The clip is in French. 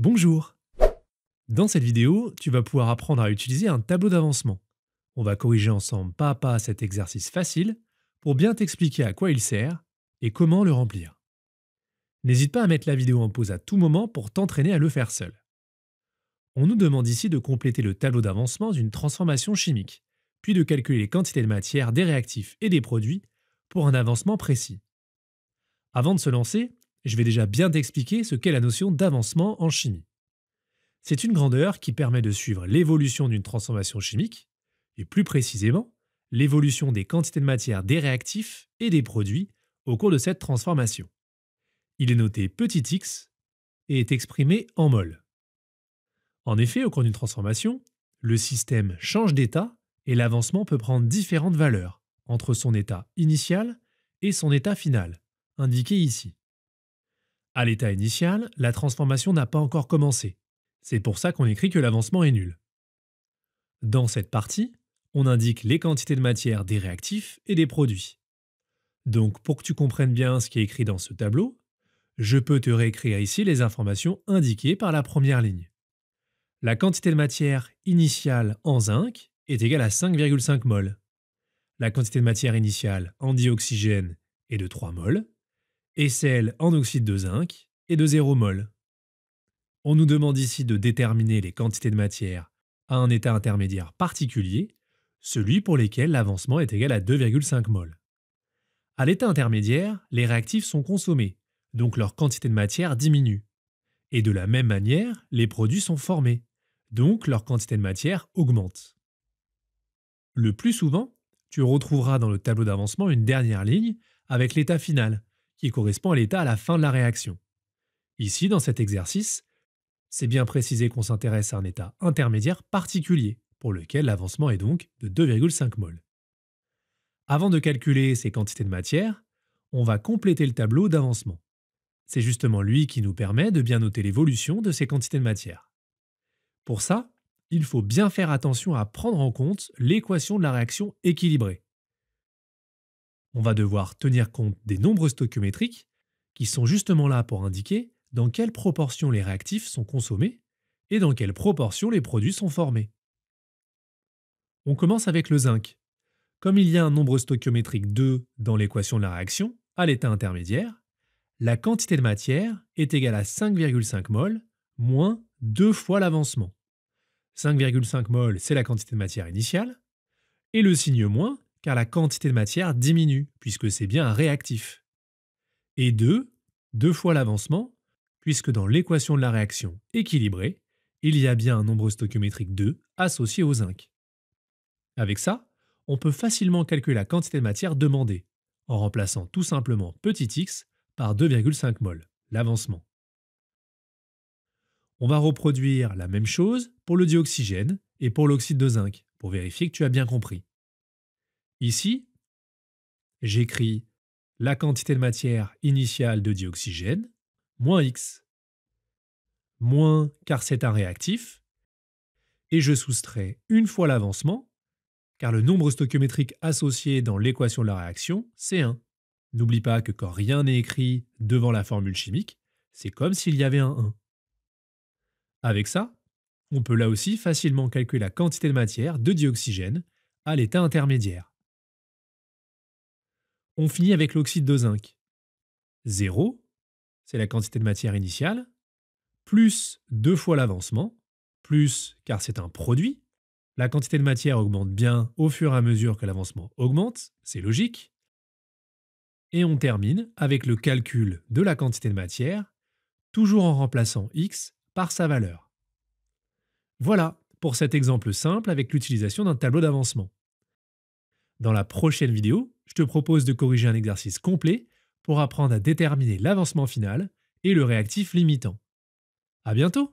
Bonjour Dans cette vidéo, tu vas pouvoir apprendre à utiliser un tableau d'avancement. On va corriger ensemble pas à pas cet exercice facile pour bien t'expliquer à quoi il sert et comment le remplir. N'hésite pas à mettre la vidéo en pause à tout moment pour t'entraîner à le faire seul. On nous demande ici de compléter le tableau d'avancement d'une transformation chimique, puis de calculer les quantités de matière, des réactifs et des produits pour un avancement précis. Avant de se lancer, je vais déjà bien t'expliquer ce qu'est la notion d'avancement en chimie. C'est une grandeur qui permet de suivre l'évolution d'une transformation chimique, et plus précisément, l'évolution des quantités de matière des réactifs et des produits au cours de cette transformation. Il est noté petit x et est exprimé en mol. En effet, au cours d'une transformation, le système change d'état et l'avancement peut prendre différentes valeurs entre son état initial et son état final, indiqué ici. À l'état initial, la transformation n'a pas encore commencé. C'est pour ça qu'on écrit que l'avancement est nul. Dans cette partie, on indique les quantités de matière des réactifs et des produits. Donc pour que tu comprennes bien ce qui est écrit dans ce tableau, je peux te réécrire ici les informations indiquées par la première ligne. La quantité de matière initiale en zinc est égale à 5,5 mol. La quantité de matière initiale en dioxygène est de 3 mol et celle en oxyde de zinc est de 0 mol. On nous demande ici de déterminer les quantités de matière à un état intermédiaire particulier, celui pour lequel l'avancement est égal à 2,5 mol. À l'état intermédiaire, les réactifs sont consommés, donc leur quantité de matière diminue. Et de la même manière, les produits sont formés, donc leur quantité de matière augmente. Le plus souvent, tu retrouveras dans le tableau d'avancement une dernière ligne avec l'état final, qui correspond à l'état à la fin de la réaction. Ici, dans cet exercice, c'est bien précisé qu'on s'intéresse à un état intermédiaire particulier, pour lequel l'avancement est donc de 2,5 mol. Avant de calculer ces quantités de matière, on va compléter le tableau d'avancement. C'est justement lui qui nous permet de bien noter l'évolution de ces quantités de matière. Pour ça, il faut bien faire attention à prendre en compte l'équation de la réaction équilibrée, on va devoir tenir compte des nombres stoichiométriques qui sont justement là pour indiquer dans quelle proportion les réactifs sont consommés et dans quelle proportion les produits sont formés. On commence avec le zinc. Comme il y a un nombre stoichiométrique 2 dans l'équation de la réaction, à l'état intermédiaire, la quantité de matière est égale à 5,5 mol moins 2 fois l'avancement. 5,5 mol, c'est la quantité de matière initiale, et le signe moins, car la quantité de matière diminue, puisque c'est bien un réactif. Et 2, deux fois l'avancement, puisque dans l'équation de la réaction équilibrée, il y a bien un nombre stoichiométrique 2 associé au zinc. Avec ça, on peut facilement calculer la quantité de matière demandée, en remplaçant tout simplement petit x par 2,5 mol, l'avancement. On va reproduire la même chose pour le dioxygène et pour l'oxyde de zinc, pour vérifier que tu as bien compris. Ici, j'écris la quantité de matière initiale de dioxygène, moins x, moins car c'est un réactif, et je soustrais une fois l'avancement, car le nombre stoichiométrique associé dans l'équation de la réaction, c'est 1. N'oublie pas que quand rien n'est écrit devant la formule chimique, c'est comme s'il y avait un 1. Avec ça, on peut là aussi facilement calculer la quantité de matière de dioxygène à l'état intermédiaire on finit avec l'oxyde de zinc. 0, c'est la quantité de matière initiale, plus deux fois l'avancement, plus, car c'est un produit, la quantité de matière augmente bien au fur et à mesure que l'avancement augmente, c'est logique. Et on termine avec le calcul de la quantité de matière, toujours en remplaçant x par sa valeur. Voilà pour cet exemple simple avec l'utilisation d'un tableau d'avancement. Dans la prochaine vidéo, je te propose de corriger un exercice complet pour apprendre à déterminer l'avancement final et le réactif limitant. À bientôt